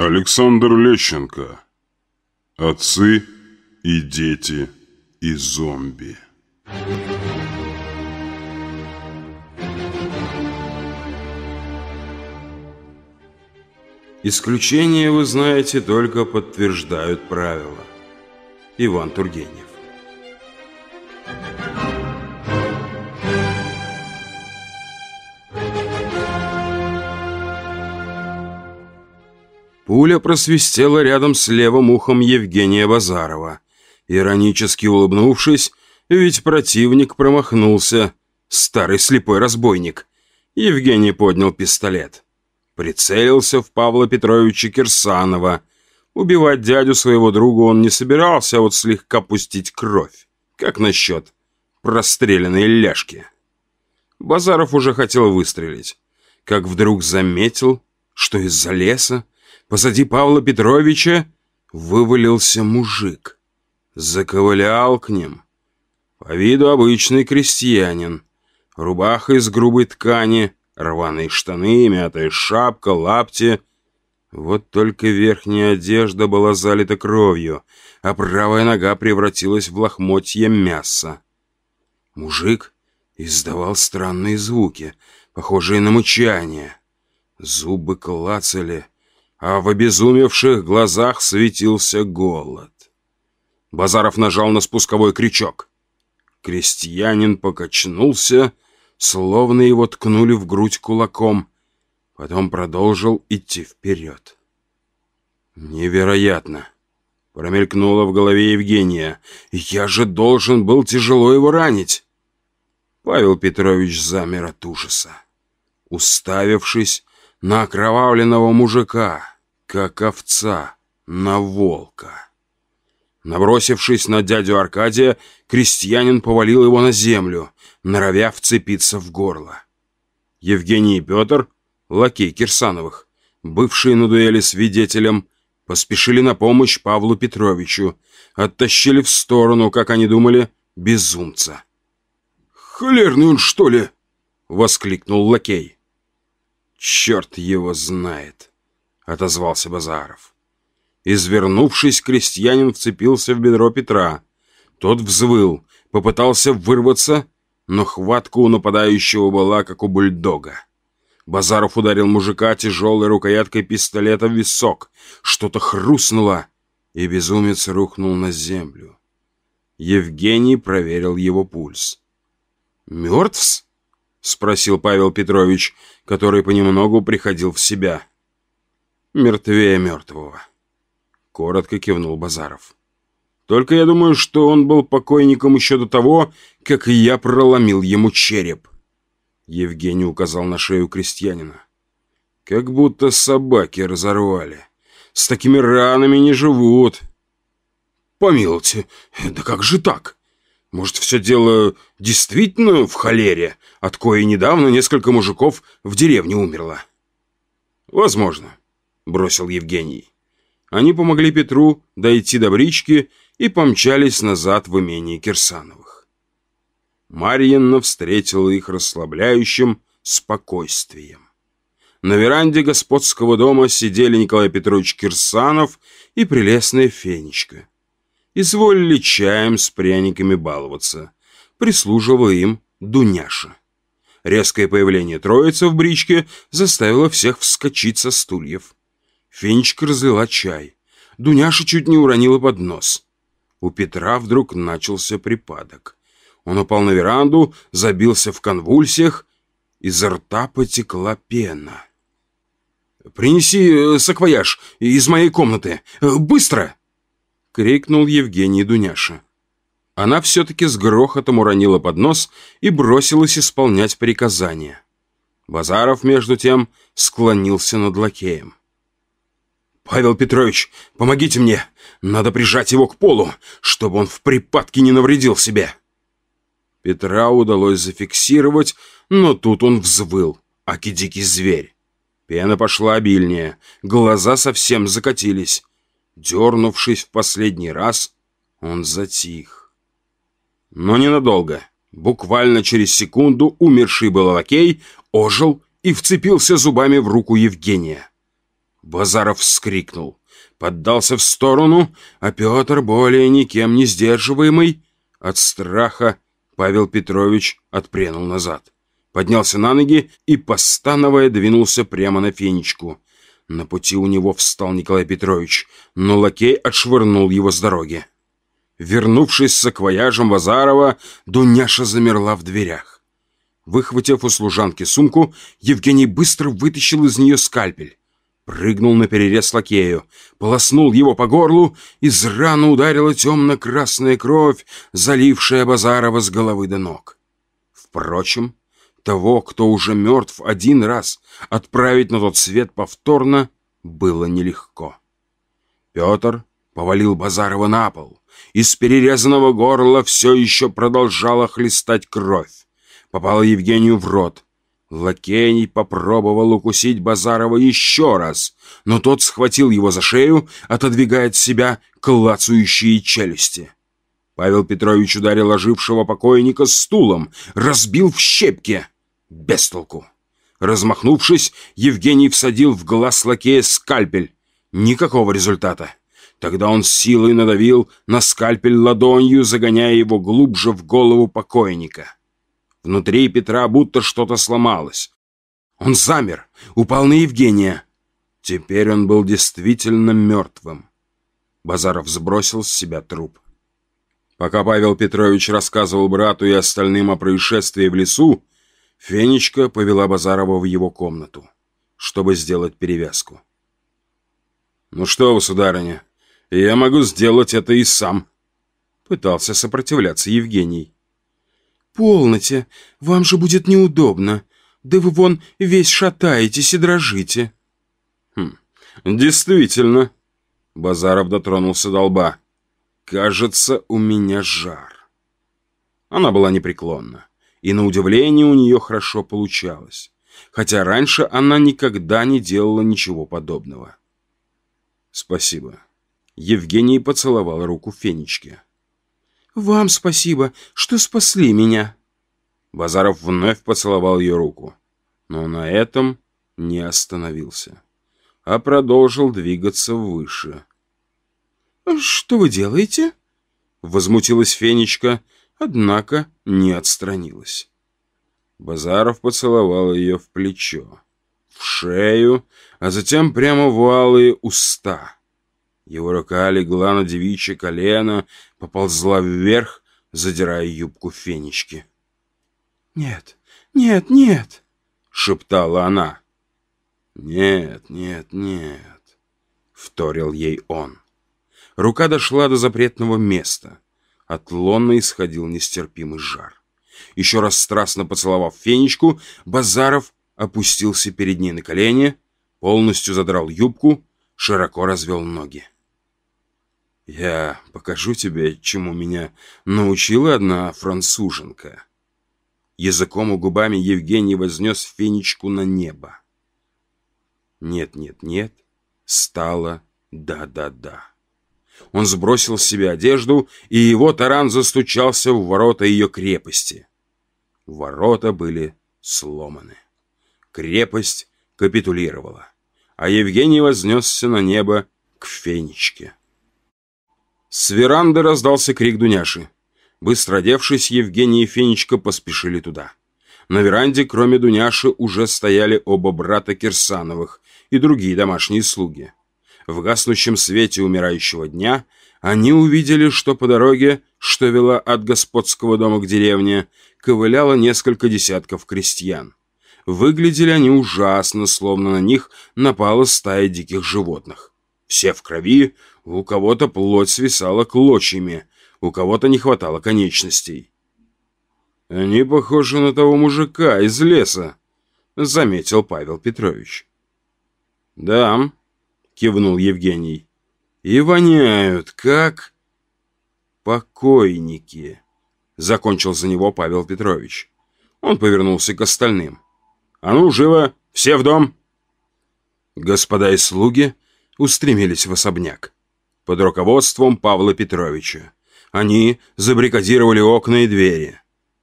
Александр Лещенко. Отцы и дети и зомби. Исключения, вы знаете, только подтверждают правила. Иван Тургенев. Пуля просвистела рядом с левым ухом Евгения Базарова. Иронически улыбнувшись, ведь противник промахнулся. Старый слепой разбойник. Евгений поднял пистолет. Прицелился в Павла Петровича Кирсанова. Убивать дядю своего друга он не собирался, а вот слегка пустить кровь. Как насчет простреленной ляжки? Базаров уже хотел выстрелить, как вдруг заметил, что из-за леса Позади Павла Петровича вывалился мужик. Заковылял к ним. По виду обычный крестьянин. Рубаха из грубой ткани, рваные штаны, мятая шапка, лапти. Вот только верхняя одежда была залита кровью, а правая нога превратилась в лохмотье мяса. Мужик издавал странные звуки, похожие на мычание. Зубы клацали, а в обезумевших глазах светился голод. Базаров нажал на спусковой крючок. Крестьянин покачнулся, словно его ткнули в грудь кулаком, потом продолжил идти вперед. «Невероятно!» — промелькнуло в голове Евгения. «Я же должен был тяжело его ранить!» Павел Петрович замер от ужаса. Уставившись, на окровавленного мужика, как овца на волка. Набросившись на дядю Аркадия, крестьянин повалил его на землю, норовя вцепиться в горло. Евгений и Петр, лакей Кирсановых, бывшие на дуэли свидетелем, поспешили на помощь Павлу Петровичу, оттащили в сторону, как они думали, безумца. «Холерный он, что ли?» — воскликнул лакей. «Черт его знает!» — отозвался Базаров. Извернувшись, крестьянин вцепился в бедро Петра. Тот взвыл, попытался вырваться, но хватка у нападающего была, как у бульдога. Базаров ударил мужика тяжелой рукояткой пистолета в висок. Что-то хрустнуло, и безумец рухнул на землю. Евгений проверил его пульс. «Мертвс?» — спросил Павел Петрович, который понемногу приходил в себя. «Мертвее мертвого», — коротко кивнул Базаров. «Только я думаю, что он был покойником еще до того, как я проломил ему череп». Евгений указал на шею крестьянина. «Как будто собаки разорвали. С такими ранами не живут». «Помилуйте, да как же так?» Может, все дело действительно в холере, от кое недавно несколько мужиков в деревне умерло? Возможно, бросил Евгений. Они помогли Петру дойти до брички и помчались назад в имение Кирсановых. Марьинна встретила их расслабляющим спокойствием. На веранде господского дома сидели Николай Петрович Кирсанов и прелестная Фенечка – изволили чаем с пряниками баловаться. Прислуживала им Дуняша. Резкое появление троицы в бричке заставило всех вскочить со стульев. Фенечка разлила чай. Дуняша чуть не уронила под нос. У Петра вдруг начался припадок. Он упал на веранду, забился в конвульсиях, изо рта потекла пена. «Принеси э, саквояж из моей комнаты! Быстро!» крикнул Евгений Дуняша. Она все-таки с грохотом уронила поднос и бросилась исполнять приказания. Базаров, между тем, склонился над лакеем. «Павел Петрович, помогите мне! Надо прижать его к полу, чтобы он в припадке не навредил себе!» Петра удалось зафиксировать, но тут он взвыл, аки дикий зверь. Пена пошла обильнее, глаза совсем закатились. Дернувшись в последний раз, он затих. Но ненадолго. Буквально через секунду умерший был лакей ожил и вцепился зубами в руку Евгения. Базаров вскрикнул, поддался в сторону, а Петр, более никем не сдерживаемый, от страха Павел Петрович отпрянул назад поднялся на ноги и, постановая, двинулся прямо на фенечку. На пути у него встал Николай Петрович, но лакей отшвырнул его с дороги. Вернувшись с аквояжем Вазарова, Дуняша замерла в дверях. Выхватив у служанки сумку, Евгений быстро вытащил из нее скальпель. Прыгнул на перерез лакею, полоснул его по горлу, из раны ударила темно-красная кровь, залившая Базарова с головы до ног. Впрочем, того, кто уже мертв один раз, отправить на тот свет повторно было нелегко. Петр повалил Базарова на пол. Из перерезанного горла все еще продолжала хлестать кровь. Попала Евгению в рот. Лакений попробовал укусить Базарова еще раз, но тот схватил его за шею, отодвигая от себя клацающие челюсти. Павел Петрович ударил ожившего покойника стулом, разбил в щепки. Без толку. Размахнувшись, Евгений всадил в глаз лакея скальпель. Никакого результата. Тогда он силой надавил на скальпель ладонью, загоняя его глубже в голову покойника. Внутри Петра будто что-то сломалось. Он замер, упал на Евгения. Теперь он был действительно мертвым. Базаров сбросил с себя труп. Пока Павел Петрович рассказывал брату и остальным о происшествии в лесу, Фенечка повела Базарова в его комнату, чтобы сделать перевязку. «Ну что вы, сударыня, я могу сделать это и сам», — пытался сопротивляться Евгений. «Полноте, вам же будет неудобно. Да вы вон весь шатаетесь и дрожите». «Хм, действительно», — Базаров дотронулся до лба. «Кажется, у меня жар». Она была непреклонна и на удивление у нее хорошо получалось, хотя раньше она никогда не делала ничего подобного. «Спасибо». Евгений поцеловал руку Фенечке. «Вам спасибо, что спасли меня». Базаров вновь поцеловал ее руку, но на этом не остановился, а продолжил двигаться выше. «Что вы делаете?» — возмутилась Фенечка, — однако не отстранилась. Базаров поцеловал ее в плечо, в шею, а затем прямо в алые уста. Его рука легла на девичье колено, поползла вверх, задирая юбку фенечки. «Нет, нет, нет!» — шептала она. «Нет, нет, нет!» — вторил ей он. Рука дошла до запретного места — от Лонны исходил нестерпимый жар. Еще раз страстно поцеловав фенечку, Базаров опустился перед ней на колени, полностью задрал юбку, широко развел ноги. «Я покажу тебе, чему меня научила одна француженка». Языком и губами Евгений вознес фенечку на небо. «Нет, нет, нет» стало «да-да-да». Он сбросил с себя одежду, и его таран застучался в ворота ее крепости. Ворота были сломаны. Крепость капитулировала, а Евгений вознесся на небо к фенечке. С веранды раздался крик Дуняши. Быстро одевшись, Евгений и Фенечка поспешили туда. На веранде, кроме Дуняши, уже стояли оба брата Кирсановых и другие домашние слуги. В гаснущем свете умирающего дня они увидели, что по дороге, что вела от господского дома к деревне, ковыляло несколько десятков крестьян. Выглядели они ужасно, словно на них напала стая диких животных. Все в крови, у кого-то плоть свисала клочьями, у кого-то не хватало конечностей. «Они похожи на того мужика из леса», — заметил Павел Петрович. «Да, кивнул Евгений. И воняют, как покойники, закончил за него Павел Петрович. Он повернулся к остальным. А ну, живо, все в дом. Господа и слуги устремились в особняк под руководством Павла Петровича. Они забрикадировали окна и двери.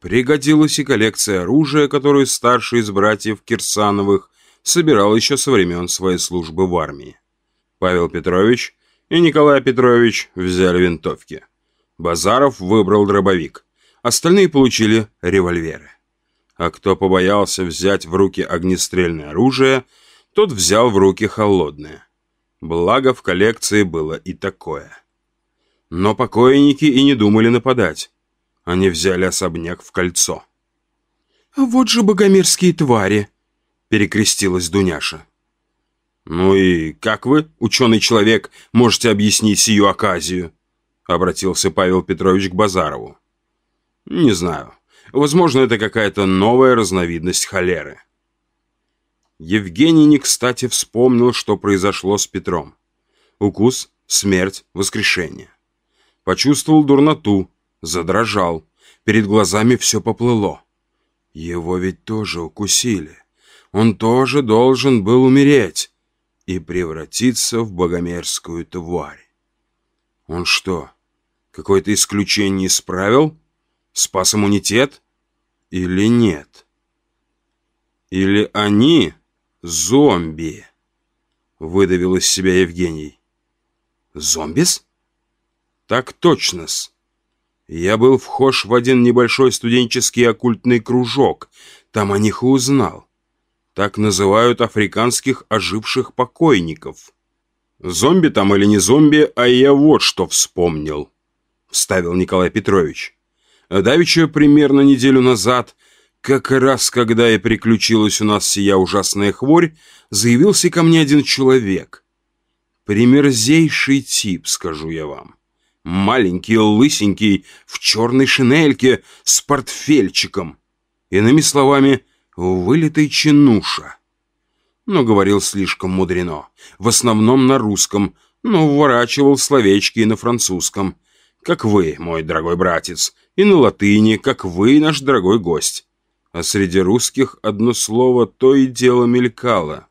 Пригодилась и коллекция оружия, которую старший из братьев Кирсановых собирал еще со времен своей службы в армии. Павел Петрович и Николай Петрович взяли винтовки. Базаров выбрал дробовик. Остальные получили револьверы. А кто побоялся взять в руки огнестрельное оружие, тот взял в руки холодное. Благо, в коллекции было и такое. Но покойники и не думали нападать. Они взяли особняк в кольцо. «А «Вот же богомерзкие твари!» — перекрестилась Дуняша. «Ну и как вы, ученый человек, можете объяснить сию оказию?» Обратился Павел Петрович к Базарову. «Не знаю. Возможно, это какая-то новая разновидность холеры». Евгений не кстати вспомнил, что произошло с Петром. Укус, смерть, воскрешение. Почувствовал дурноту, задрожал. Перед глазами все поплыло. Его ведь тоже укусили. Он тоже должен был умереть и превратиться в богомерзкую тварь. Он что, какое-то исключение исправил? Спас иммунитет? Или нет? Или они зомби? Выдавил из себя Евгений. Зомбис? Так точно-с. Я был вхож в один небольшой студенческий оккультный кружок. Там о них и узнал. Так называют африканских оживших покойников. Зомби там или не зомби, а я вот что вспомнил, вставил Николай Петрович. Давеча примерно неделю назад, как раз когда и приключилась у нас сия ужасная хворь, заявился ко мне один человек. Примерзейший тип, скажу я вам. Маленький, лысенький, в черной шинельке, с портфельчиком. Иными словами, вылитый чинуша. Но говорил слишком мудрено, в основном на русском, но вворачивал словечки и на французском, как вы, мой дорогой братец, и на латыни, как вы, наш дорогой гость. А среди русских одно слово то и дело мелькало.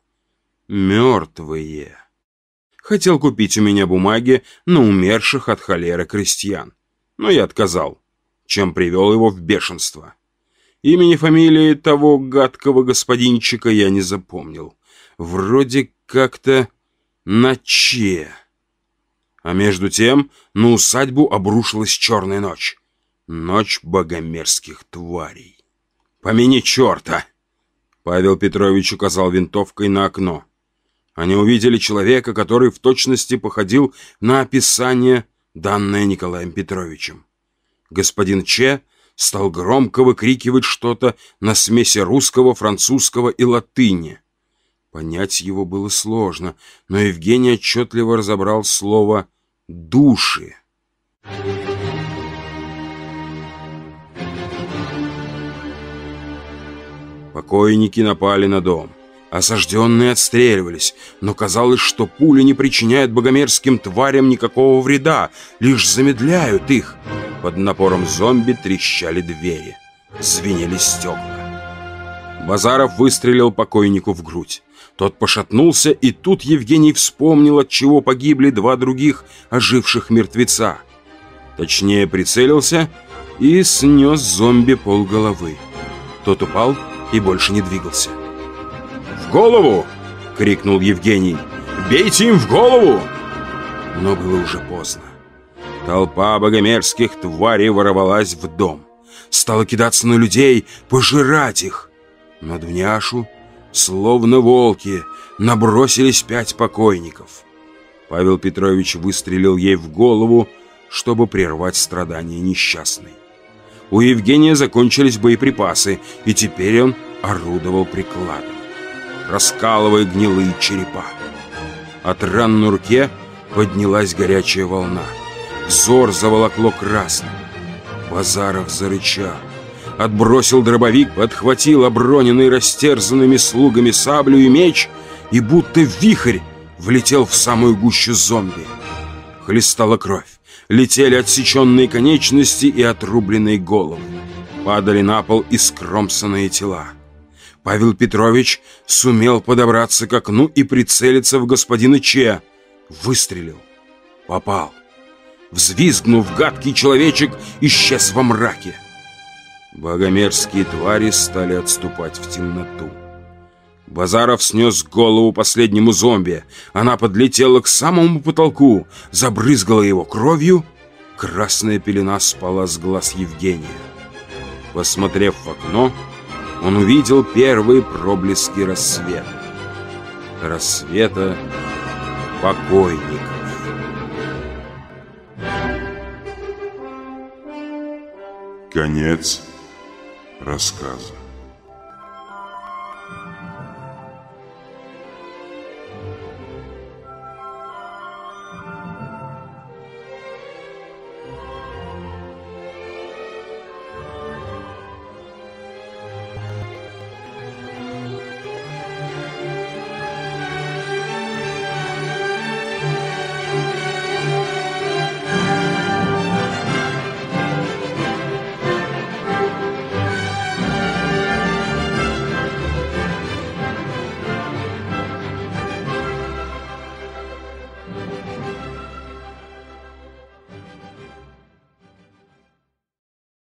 Мертвые. Хотел купить у меня бумаги на умерших от холеры крестьян, но я отказал, чем привел его в бешенство. Имени, фамилии того гадкого господинчика я не запомнил. Вроде как-то на Че. А между тем на усадьбу обрушилась черная ночь. Ночь богомерзких тварей. «Помяни черта!» Павел Петрович указал винтовкой на окно. Они увидели человека, который в точности походил на описание, данное Николаем Петровичем. Господин Че стал громко выкрикивать что-то на смеси русского, французского и латыни. Понять его было сложно, но Евгений отчетливо разобрал слово «души». Покойники напали на дом. Осажденные отстреливались, но казалось, что пули не причиняют богомерзким тварям никакого вреда, лишь замедляют их. Под напором зомби трещали двери, звенели стекла. Базаров выстрелил покойнику в грудь. Тот пошатнулся, и тут Евгений вспомнил, от чего погибли два других оживших мертвеца. Точнее, прицелился и снес зомби полголовы. Тот упал и больше не двигался голову!» — крикнул Евгений. «Бейте им в голову!» Но было уже поздно. Толпа богомерзких тварей ворвалась в дом. Стала кидаться на людей, пожирать их. На Дуняшу, словно волки, набросились пять покойников. Павел Петрович выстрелил ей в голову, чтобы прервать страдания несчастной. У Евгения закончились боеприпасы, и теперь он орудовал прикладом раскалывая гнилые черепа. От ран на руке поднялась горячая волна. Взор заволокло красным. Базаров зарычал. Отбросил дробовик, подхватил оброненный растерзанными слугами саблю и меч и будто вихрь влетел в самую гущу зомби. Хлестала кровь. Летели отсеченные конечности и отрубленные головы. Падали на пол искромсанные тела. Павел Петрович сумел подобраться к окну и прицелиться в господина Че. Выстрелил. Попал. Взвизгнув, гадкий человечек исчез во мраке. Богомерзкие твари стали отступать в темноту. Базаров снес голову последнему зомби. Она подлетела к самому потолку, забрызгала его кровью. Красная пелена спала с глаз Евгения. Посмотрев в окно, он увидел первые проблески рассвета. Рассвета покойников. Конец рассказа.